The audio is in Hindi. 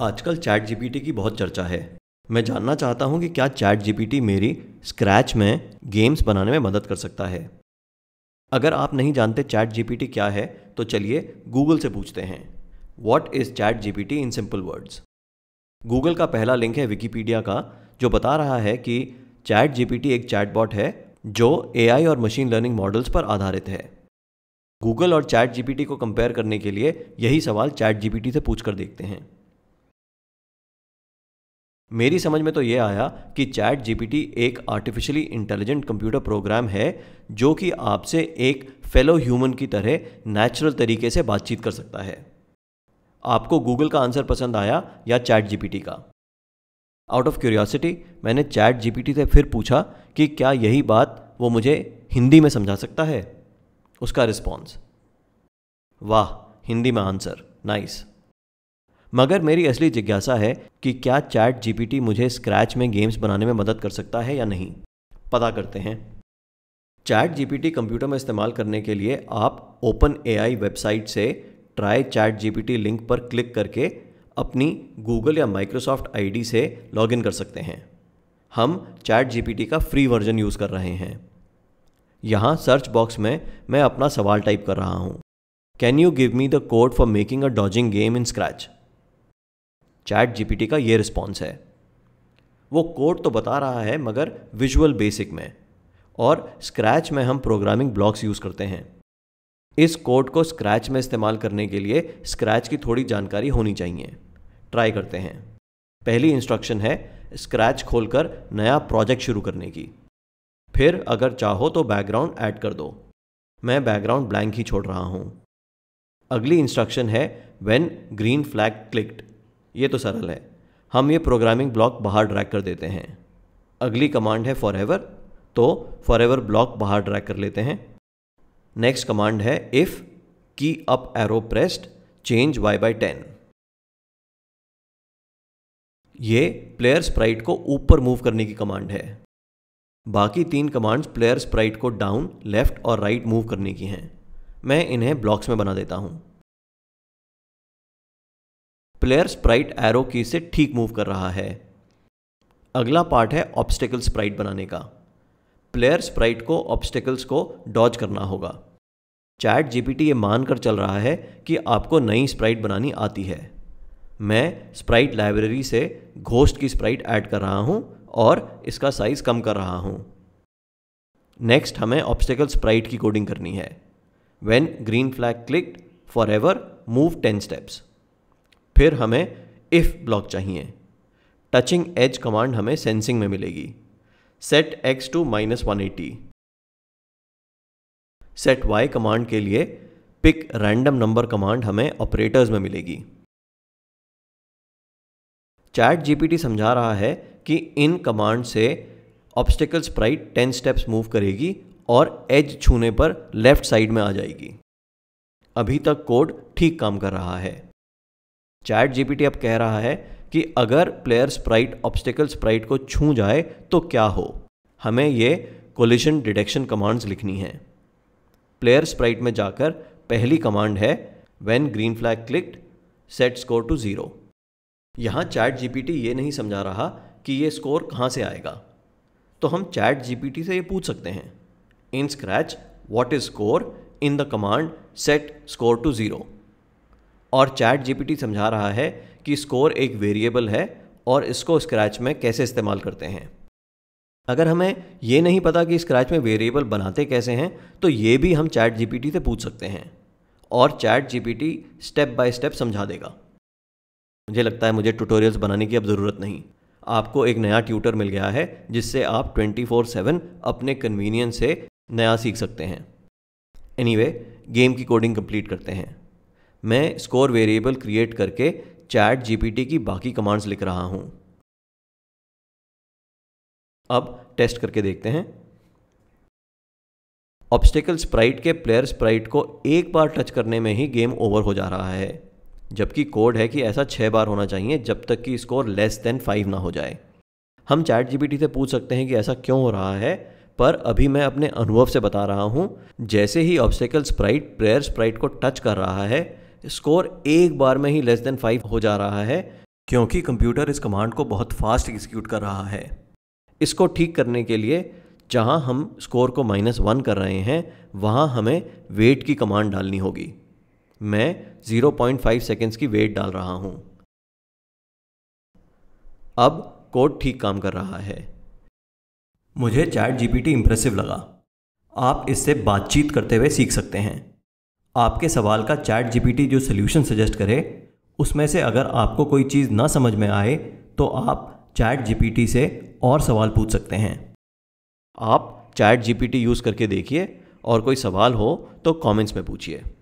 आजकल चैट जीपीटी की बहुत चर्चा है मैं जानना चाहता हूं कि क्या चैट जीपीटी मेरी स्क्रैच में गेम्स बनाने में मदद कर सकता है अगर आप नहीं जानते चैट जीपीटी क्या है तो चलिए गूगल से पूछते हैं what is chat GPT in simple words Google का पहला लिंक है विकीपीडिया का जो बता रहा है कि चैट जीपीटी एक चैटबॉट है जो एआई और मशीन लर्निंग मॉडल्स पर आधारित है गूगल और चैट जीपीटी को कंपेयर करने के लिए यही सवाल चैट जीपीटी से पूछकर देखते हैं मेरी समझ में तो यह आया कि चैट जीपीटी एक आर्टिफिशियली इंटेलिजेंट कंप्यूटर प्रोग्राम है जो कि आपसे एक फेलो ह्यूमन की तरह नेचुरल तरीके से बातचीत कर सकता है आपको गूगल का आंसर पसंद आया या चैट जीपीटी का आउट ऑफ क्यूरियोसिटी मैंने चैट जीपीटी से फिर पूछा कि क्या यही बात वो मुझे हिंदी में समझा सकता है उसका रिस्पॉन्स वाह हिंदी में आंसर नाइस मगर मेरी असली जिज्ञासा है कि क्या चैट जीपीटी मुझे स्क्रैच में गेम्स बनाने में मदद कर सकता है या नहीं पता करते हैं चैट जीपीटी कंप्यूटर में इस्तेमाल करने के लिए आप ओपन एआई वेबसाइट से ट्राई चैट जीपीटी लिंक पर क्लिक करके अपनी गूगल या माइक्रोसॉफ्ट आईडी से लॉगिन कर सकते हैं हम चैट जीपीटी का फ्री वर्जन यूज़ कर रहे हैं यहाँ सर्च बॉक्स में मैं अपना सवाल टाइप कर रहा हूँ can you give me the code for making a dodging game in Scratch chat GPT का ये रिस्पॉन्स है वो कोड तो बता रहा है मगर विजुअल बेसिक में और स्क्रैच में हम प्रोग्रामिंग ब्लॉक्स यूज़ करते हैं इस कोड को स्क्रैच में इस्तेमाल करने के लिए स्क्रैच की थोड़ी जानकारी होनी चाहिए ट्राई करते हैं पहली इंस्ट्रक्शन है स्क्रैच खोलकर नया प्रोजेक्ट शुरू करने की फिर अगर चाहो तो बैकग्राउंड ऐड कर दो मैं बैकग्राउंड ब्लैंक ही छोड़ रहा हूँ अगली इंस्ट्रक्शन है वेन ग्रीन फ्लैग क्लिक्ड ये तो सरल है हम ये प्रोग्रामिंग ब्लॉक बाहर ड्रैग कर देते हैं अगली कमांड है फॉर एवर तो फॉर एवर ब्लॉक बाहर ड्रैग कर लेते हैं नेक्स्ट कमांड है if key up arrow pressed change Y by ten ये प्लेयर स्प्राइट को ऊपर मूव करने की कमांड है बाकी तीन कमांड्स प्लेयर स्प्राइट को डाउन लेफ्ट और राइट मूव करने की हैं मैं इन्हें ब्लॉक्स में बना देता हूं प्लेयर स्प्राइट एरो की से ठीक मूव कर रहा है अगला पार्ट है ऑब्स्टेकल स्प्राइट बनाने का प्लेयर स्प्राइट को ऑब्स्टेकल्स को डॉज करना होगा चैट जीपीटी ये मानकर चल रहा है कि आपको नई स्प्राइट बनानी आती है मैं स्प्राइट लाइब्रेरी से घोस्ट की स्प्राइट ऐड कर रहा हूँ और इसका साइज़ कम कर रहा हूँ नेक्स्ट हमें ऑब्स्टेकल स्प्राइट की कोडिंग करनी है when green flag click forever move ten steps फिर हमें इफ़ ब्लॉक चाहिए टचिंग एज कमांड हमें सेंसिंग में मिलेगी set X to minus one eighty set Y command के लिए पिक रैंडम नंबर कमांड हमें ऑपरेटर्स में मिलेगी चैट जीपीटी समझा रहा है कि इन कमांड से obstacle sprite ten steps move करेगी और एज छूने पर लेफ्ट साइड में आ जाएगी अभी तक कोड ठीक काम कर रहा है चैट जीपीटी अब कह रहा है कि अगर प्लेयर स्प्राइट ऑब्स्टिकल स्प्राइट को छू जाए तो क्या हो हमें ये कोलिशन डिटेक्शन कमांड्स लिखनी है प्लेयर स्प्राइट में जाकर पहली कमांड है when green flag clicked set score to zero यहाँ चैट जीपीटी ये नहीं समझा रहा कि ये स्कोर कहाँ से आएगा तो हम चैट जीपीटी से ये पूछ सकते हैं in Scratch what is score in the command set score to zero और चैट जीपीटी समझा रहा है कि स्कोर एक वेरिएबल है और इसको स्क्रैच में कैसे इस्तेमाल करते हैं अगर हमें ये नहीं पता कि स्क्रैच में वेरिएबल बनाते कैसे हैं तो ये भी हम चैट जीपीटी से पूछ सकते हैं और chat GPT step by step समझा देगा मुझे लगता है मुझे ट्यूटोरियल्स बनाने की अब ज़रूरत नहीं आपको एक नया ट्यूटर मिल गया है जिससे आप 24/7 अपने कन्वीनियंस से नया सीख सकते हैं एनी anyway, गेम की कोडिंग कंप्लीट करते हैं मैं स्कोर वेरिएबल क्रिएट करके चैट जीपीटी की बाकी कमांड्स लिख रहा हूँ अब टेस्ट करके देखते हैं ऑब्स्टेकल स्प्राइट के प्लेयर स्प्राइट को एक बार टच करने में ही गेम ओवर हो जा रहा है जबकि कोड है कि ऐसा छः बार होना चाहिए जब तक कि स्कोर लेस देन फाइव ना हो जाए हम चैट जीपीटी से पूछ सकते हैं कि ऐसा क्यों हो रहा है पर अभी मैं अपने अनुभव से बता रहा हूँ जैसे ही ऑब्स्टेकल स्प्राइट प्रेयर स्प्राइट को टच कर रहा है स्कोर एक बार में ही लेस देन फाइव हो जा रहा है क्योंकि कंप्यूटर इस कमांड को बहुत फास्ट एग्जीक्यूट कर रहा है इसको ठीक करने के लिए जहाँ हम स्कोर को माइनस वन कर रहे हैं वहाँ हमें वेट की कमांड डालनी होगी मैं 0.5 सेकेंड्स की वेट डाल रहा हूँ अब कोड ठीक काम कर रहा है मुझे चैट जीपीटी इंप्रेसिव लगा आप इससे बातचीत करते हुए सीख सकते हैं आपके सवाल का चैट जीपीटी जो सोल्यूशन सजेस्ट करे उसमें से अगर आपको कोई चीज़ ना समझ में आए तो आप चैट जीपीटी से और सवाल पूछ सकते हैं आप चैट जीपीटी यूज़ करके देखिए और कोई सवाल हो तो कमेंट्स में पूछिए